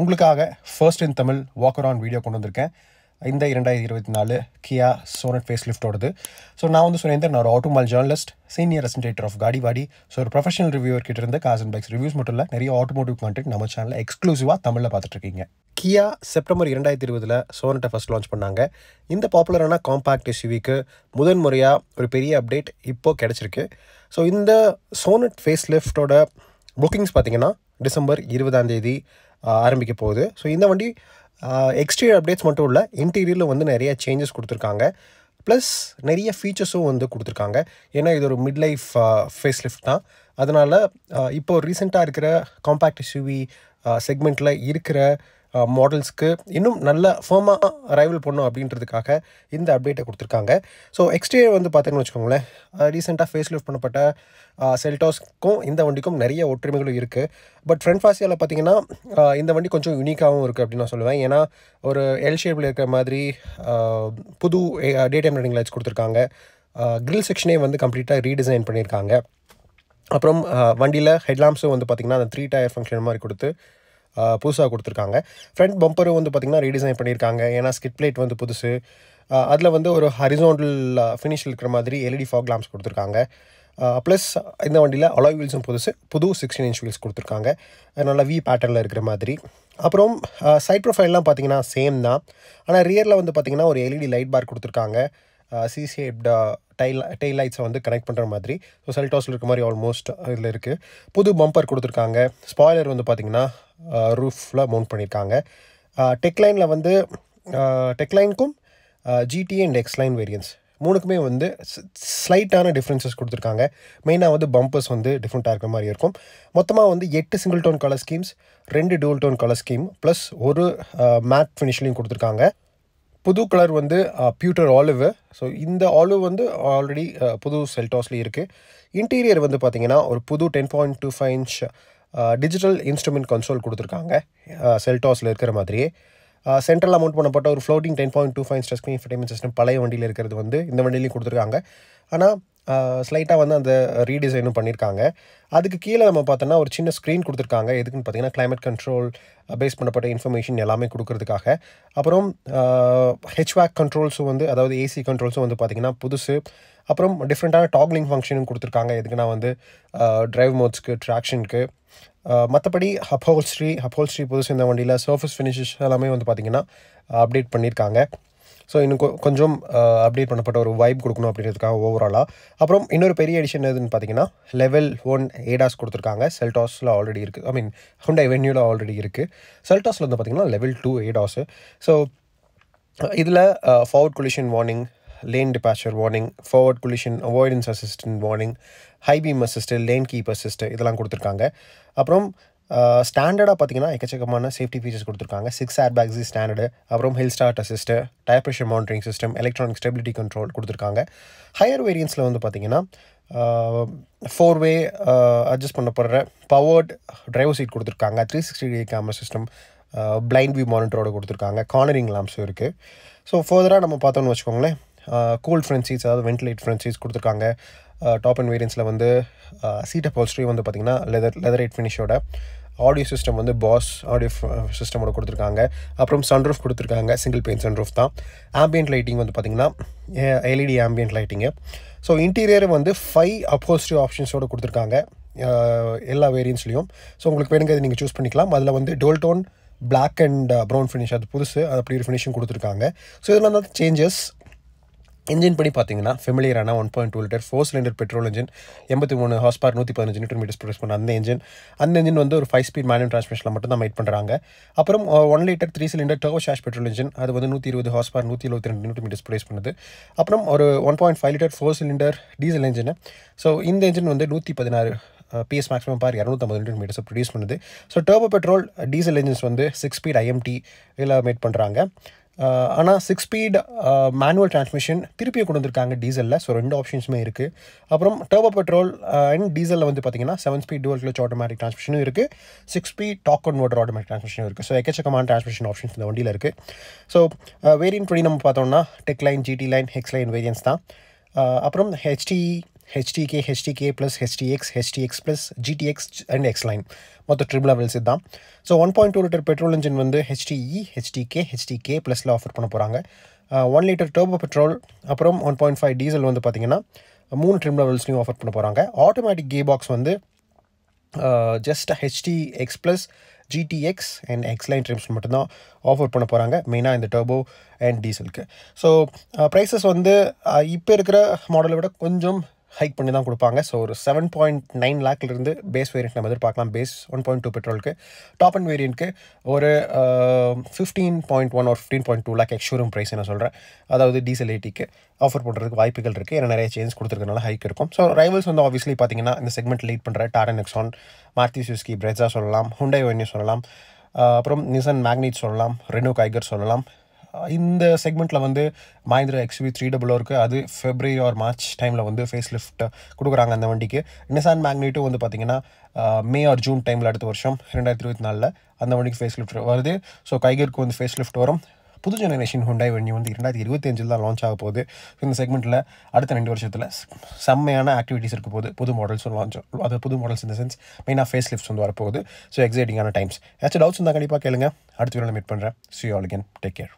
உங்களுக்காக first in Tamil walk on video கொண்டு வந்திருக்கேன் இந்த இரண்டாயிரத்தி இருபத்தி நாலு கியா சோனட் ஃபேஸ் லிஃப்டோடது ஸோ நான் வந்து சொன்னேன் நான் ஒரு automobile journalist senior presenter of Gaadi Waadi so ஒரு ப்ரொஃபஷனல் ரிவ்யூவர் கிட்ட இருந்த காஸ் அண்ட் பைக்ஸ் ரிவ்யூஸ் மட்டும் இல்லை நிறைய ஆட்டோமோட்டிவ் கான்டென்ட் நம்ம சேனலில் எக்ஸ்க்ளூசிவாக தமிழில் பார்த்துட்ருக்கீங்க கியா செப்டம்பர் இரண்டாயிரத்தி இருபதில் சோனட்டை ஃபஸ்ட் லான்ச் பண்ணாங்க இந்த பாப்புலரான காம்பேக்ட் எஸ்யூவிக்கு முதன் முறையாக ஒரு பெரிய அப்டேட் இப்போது கிடச்சிருக்கு ஸோ இந்த சோனட் ஃபேஸ் லிஃப்டோட புக்கிங்ஸ் பார்த்தீங்கன்னா டிசம்பர் இருபதாம் தேதி ஆரம்பிக்க போகுது ஸோ இந்த வண்டி எக்ஸ்டீரியர் அப்டேட்ஸ் மட்டும் இல்லை இன்டீரியரில் வந்து நிறைய சேஞ்சஸ் கொடுத்துருக்காங்க ப்ளஸ் நிறைய ஃபீச்சர்ஸும் வந்து கொடுத்துருக்காங்க ஏன்னா இது ஒரு மிட் லைஃப் ஃபேஸ் லிஃப்ட் தான் அதனால் இப்போது ரீசெண்டாக இருக்கிற காம்பேக்ட் எஸ்யூவி செக்மெண்ட்டில் இருக்கிற மாடல்ஸ்க்கு இன்னும் நல்ல ஃபோமாக அரைவல் பண்ணும் அப்படின்றதுக்காக இந்த அப்டேட்டை கொடுத்துருக்காங்க ஸோ எக்ஸ்டீரியர் வந்து பார்த்தீங்கன்னு வச்சுக்கோங்களேன் ரீசெண்டாக ஃபேஸ் லிஃப்ட் பண்ணப்பட்ட செல்டோஸ்க்கும் இந்த வண்டிக்கும் நிறைய ஒற்றுமைகளும் இருக்குது பட் ஃப்ரண்ட் ஃபாசியாவில் பார்த்தீங்கன்னா இந்த வண்டி கொஞ்சம் யூனிக்காகவும் இருக்குது அப்படின்னு நான் சொல்லுவேன் ஏன்னா ஒரு எல் ஷேப்பில் இருக்கிற மாதிரி புது டே டைம் ரைடிங் லைட்ஸ் கொடுத்துருக்காங்க க்ரில் செக்ஷனே வந்து கம்ப்ளீட்டாக ரீடிசைன் பண்ணியிருக்காங்க அப்புறம் வண்டியில் ஹெட்லாம்ப்ஸும் வந்து பார்த்திங்கன்னா அந்த த்ரீ டயர் ஃபங்க்ஷன் மாதிரி கொடுத்து புதுசாக கொடுத்துருக்காங்க ஃப்ரண்ட் பம்பரும் வந்து பார்த்திங்கன்னா ரீடிசைன் பண்ணியிருக்காங்க ஏன்னா ஸ்கிட் பிளேட் வந்து புதுசு அதில் வந்து ஒரு ஹரிசோண்டல் ஃபினிஷில் இருக்கிற மாதிரி எல்இடி ஃபாக் e லாம்ப்ஸ் கொடுத்துருக்காங்க ப்ளஸ் இந்த வண்டியில் அலோய் வீல்ஸும் புதுசு புது சிக்ஸ்டீன் இன்ச் வீல்ஸ் கொடுத்துருக்காங்க நல்லா வி பேட்டர்னில் இருக்கிற மாதிரி அப்புறம் சைட் ப்ரொஃபைல்லாம் பார்த்தீங்கன்னா சேம் தான் ஆனால் ரியரில் வந்து பார்த்திங்கன்னா ஒரு எல்இடி லைட் e பார் கொடுத்துருக்காங்க சிசிஏப்டா டைல் டெய்ல் லைட்ஸை வந்து கனெக்ட் பண்ணுற மாதிரி ஸோ செல்டாஸில் இருக்க மாதிரி ஆல்மோஸ்ட் இதில் இருக்குது புது பம்பர் கொடுத்துருக்காங்க ஸ்பாய்லர் வந்து பார்த்திங்கன்னா ரூஃபில் மவுண்ட் பண்ணியிருக்காங்க டெக்லைனில் வந்து டெக்லைனுக்கும் ஜிடி அண்ட் எக்ஸ்லைன் வேரியன்ஸ் மூணுக்குமே வந்து ஸ்லைட்டான டிஃப்ரென்சஸ் கொடுத்துருக்காங்க மெயினாக வந்து பம்பர்ஸ் வந்து டிஃப்ரெண்ட்டாக இருக்கிற மாதிரி இருக்கும் மொத்தமாக வந்து எட்டு சிங்கிள் டோன் கலர் ஸ்கீம்ஸ் ரெண்டு dual tone colour scheme plus ஒரு மேட் ஃபினிஷ்லையும் கொடுத்துருக்காங்க புது கலர் வந்து பியூட்டர் ஆலிவு ஸோ இந்த ஆலிவ் வந்து ஆல்ரெடி புது செல்டாஸ்லேயும் இருக்குது இன்டீரியர் வந்து பார்த்திங்கன்னா ஒரு புது ten point two five inch digital instrument console கொடுத்துருக்காங்க செல்டாஸில் இருக்கிற மாதிரியே சென்ட்ரல் அமௌண்ட் பண்ணப்பட்ட ஒரு floating ten point two five inch screen infotainment system பழைய வண்டியில் இருக்கிறது வந்து இந்த வண்டியிலையும் கொடுத்துருக்காங்க ஆனால் ஸ்லைட்டாக வந்து அந்த ரீடிசைனும் பண்ணியிருக்காங்க அதுக்கு கீழே நம்ம பார்த்தோன்னா ஒரு சின்ன ஸ்க்ரீன் கொடுத்துருக்காங்க எதுக்குன்னு பார்த்தீங்கன்னா கிளைமேட் கண்ட்ரோல் பேஸ் பண்ணப்பட்ட இன்ஃபர்மேஷன் எல்லாமே கொடுக்கறதுக்காக அப்புறம் ஹெச்வேக் கண்ட்ரோல்ஸும் வந்து அதாவது ஏசி கண்ட்ரோல்ஸும் வந்து பார்த்திங்கன்னா புதுசு அப்புறம் டிஃப்ரெண்ட்டான டாக்லிங் ஃபங்க்ஷனும் கொடுத்துருக்காங்க எதுக்குன்னா வந்து ட்ரைவ் மோட்ஸ்க்கு ட்ராக்ஷனுக்கு மற்றபடி ஹப்ஹோல் ஸ்ரீ புதுசு இந்த வண்டியில் சர்ஃபஸ் ஃபினிஷஸ் எல்லாமே வந்து பார்த்திங்கன்னா அப்டேட் பண்ணியிருக்காங்க ஸோ இன்னும் கொஞ்சம் அப்டேட் பண்ணப்பட்ட ஒரு வைப் கொடுக்கணும் அப்படின்றதுக்காக ஓவராலாக அப்புறம் இன்னொரு பெரிய எடிஷன் எதுன்னு பார்த்தீங்கன்னா லெவல் ஒன் ஏடாஸ் கொடுத்துருக்காங்க செல்டாஸில் ஆல்ரெடி இருக்குது ஐ மீன் ஹுண்டை வென்யூவில் ஆல்ரெடி இருக்குது செல்டாஸில் வந்து பார்த்திங்கன்னா லெவல் டூ ஏடாஸு ஸோ இதில் forward collision warning lane departure warning forward collision avoidance assistant warning high beam assist lane keep assist இதெல்லாம் கொடுத்துருக்காங்க அப்புறம் ஸ்டாண்டர்டாக பார்த்தீங்கன்னா எக்கச்சக்கமான சேஃப்டி ஃபீச்சர்ஸ் கொடுத்துருக்காங்க சிக்ஸ் ஏர் பேக்ஸ் ஸ்டாண்டர்டு அப்புறம் hill start assist tyre pressure monitoring system electronic stability control கொடுத்துருக்காங்க higher வேரியன்ஸில் வந்து பார்த்திங்கன்னா ஃபோர் வே அட்ஜஸ்ட் பண்ண பவர்டு பவர்ட் டிரைவர் சீட் கொடுத்துருக்காங்க three sixty degree camera system blind view மானிட்டரோட கொடுத்துருக்காங்க கார்னரிங் லாம்ஸும் இருக்குது ஸோ ஃபர்தராக நம்ம பார்த்தோம்னு வச்சுக்கோங்களேன் கூல் ஃப்ரெண்ட் சீட்ஸ் அதாவது வென்டிலேட் ஃப்ரெண்ட் சீட்ஸ் கொடுத்துருக்காங்க டாப் அண்ட் வேரியன்ஸில் வந்து சீட் ஹோல்ஸ்ட்ரி வந்து பார்த்திங்கன்னா லெதர் லெதர் எயிட் ஃபினிஷோட ஆடியோ சிஸ்டம் வந்து பாஸ் ஆடியோ சிஸ்டமோட கொடுத்துருக்காங்க அப்புறம் சன்ரூஃப் கொடுத்துருக்காங்க சிங்கிள் பெயின் சன்ரூஃப் தான் ஆம்பியன்ட் லைட்டிங் வந்து பார்த்திங்கன்னா LED ambient lighting so interior வந்து ஃபைவ் அப்போஸ்ட்ரி ஆப்ஷன்ஸோடு கொடுத்துருக்காங்க எல்லா வேரியன்ஸ்லேயும் ஸோ உங்களுக்கு வேணுங்கிறது நீங்கள் சூஸ் பண்ணிக்கலாம் அதில் வந்து dual tone black and brown finish அது புதுசு அது அப்படி ஒரு ஃபினிஷிங் கொடுத்துருக்காங்க ஸோ இதெல்லாம் தான் சேஞ்சஸ் இன்ஜின் படி பார்த்தீங்கன்னா ஃபெமிலியரான one point two litre four cylinder petrol engine எண்பத்தி மூணு ஹாஸ் பார் நூற்றி பதினஞ்சு நியூட்ரன் மீட்டர்ஸ் ப்ரொடியூஸ் பண்ண அந்த இன்ஜின் அந்த இன்ஜின் வந்து ஒரு ஃபைவ் ஸ்பீட் மேனுவல் ட்ரான்ஸ்மிஷனில் மட்டும் தான் மேட் பண்ணுறாங்க அப்புறம் ஒன் லிட்டர் த்ரீ சிலிண்டர் டோ ஷாஷ் பெட்ரோல் இன்ஜின் அது வந்து நூற்றி இருபது ஹாஸ் பார் நூற்றி இருபத்தி ரெண்டு நூற்றி மீட்டர் ப்ரொடியூஸ் பண்ணுது அப்புறம் ஒரு one point five litre four cylinder diesel engine so இந்த இன்ஜின் வந்து நூற்றி பதினாறு பிஎஸ் மேக்ஸிமம் பார் இரநூத்தம்பது நியூட்டன் மீட்டர்ஸை ப்ரொடியூஸ் பண்ணுது so turbo petrol diesel engines வந்து சிக்ஸ் ஸ்பீட் ஐஎம்டி இதில் மேட் பண்ணுறாங்க ஆனால் சிக்ஸ் ஸ்பீட் மேனுவல் டிரான்ஸ்மிஷன் திருப்பியை கொண்டு வந்திருக்காங்க டீசலில் ஸோ ரெண்டு ஆப்ஷன்ஸுமே இருக்குது அப்புறம் டர்போ பெட்ரோல் அண்ட் டீசலில் வந்து பார்த்திங்கன்னா seven speed dual clutch automatic டிரான்ஸ்மிஷனும் இருக்குது six speed torque converter automatic டிரான்ஸ்மிஷனும் இருக்குது ஸோ எக்கச்சக்கமான டிரான்ஸ்மிஷன் ஆப்ஷன்ஸ் இந்த வண்டியில் இருக்குது ஸோ வேரியன்ட் வழி நம்ம பார்த்தோம்னா tech line GT line X line variants தான் அப்புறம் HT HTK HTK plus HTX HTX plus GTX and X line மொத்தம் ட்ரிபிள் லெவல்ஸ் தான் so one point two litre petrol engine வந்து ஹெச்டிஇ ஹெச்டிகே ஹெச்டிகே ப்ளஸில் offer பண்ண போகிறாங்க one litre turbo petrol அப்புறம் one point five diesel வந்து பார்த்திங்கன்னா மூணு ட்ரிம் லெவல்ஸ்லையும் ஆஃபர் பண்ண போகிறாங்க ஆட்டோமேட்டிக் கே பாக்ஸ் வந்து just HTX plus GTX and எக்ஸ்லைன் trims மட்டும்தான் ஆஃபர் பண்ண போகிறாங்க மெயினாக இந்த டர்போ அண்ட் டீசலுக்கு ஸோ ப்ரைஸஸ் வந்து இப்போ இருக்கிற மாடலை விட கொஞ்சம் ஹை ค์ பண்ணி தான் கொடுப்பாங்க சோ ஒரு 7.9 લાખல இருந்து பேஸ் வெரியன்ட் நாம எடுத்து பார்க்கலாம் பேஸ் 1.2 பெட்ரோலுக்கு டாப் এন্ড வெரியன்ட்க்கு ஒரு 15.1 ஆர் 15.2 லட்சம் எக்ஷூரம் பிரைஸ் என்ன சொல்ற அதாவது டீசல் ஏடிக்கு ஆஃபர் போட்றதுக்கு வாய்ப்புகள் இருக்கு ஏனா நிறைய சேஞ்சஸ் கொடுத்திருக்கனால ஹை ค์ இருக்கும் சோ ராய்வல்ஸ் வந்து ஆஃபீஷியலி பாத்தீங்கன்னா இந்த செக்மெண்ட் லீட் பண்ற டாடா நெக்ஸான் மார்டிஸ் கி பிரெட்சா sollam Hyundai onnio sollam apro nissan magnite sollam reno kiger sollam இந்த செக்மெண்ட்டில் வந்து மஹிந்திரா எக்ஸ்வி த்ரீ டபுள் இருக்குது அது ஃபெப்ரவரி ஆர் மார்ச் டைமில் வந்து ஃபேஸ் லிஃப்ட் கொடுக்குறாங்க அந்த வண்டிக்கு நிசான் மேக்னேட்டும் வந்து பார்த்திங்கன்னா மே ஆர் ஜூன் டைமில் அடுத்த வருஷம் ரெண்டாயிரத்தி இருபத்தி நாலில் அந்த வண்டிக்கு ஃபேஸ் லிஃப்ட் வருது ஸோ கைகருக்கு வந்து ஃபேஸ் லிஃப்ட் வரும் புது ஜெனரேஷன் ஹுண்டாய் வண்டி வந்து ரெண்டாயிரத்தி அஞ்சில் தான் லான்ச் ஆக போகுது இந்த செக்மெண்ட்டில் அடுத்த ரெண்டு வருஷத்தில் செம்மையான ஆக்டிவிட்டீஸ் இருக்க போகுது புது மாடல்ஸும் லான்ச் அது புது மாடல்ஸ் இந்த சென்ஸ் மெயினாக ஃபேஸ் லிஃப்ட்ஸ் வந்து வரப்போகுது ஸோ எக்ஸைட்டிங்கான டைம்ஸ் ஏதாச்சும் டவுட்ஸ் இருந்தால் கண்டிப்பாக கேளுங்க அடுத்த வீடு மீட் பண்ணுறேன் see all again take care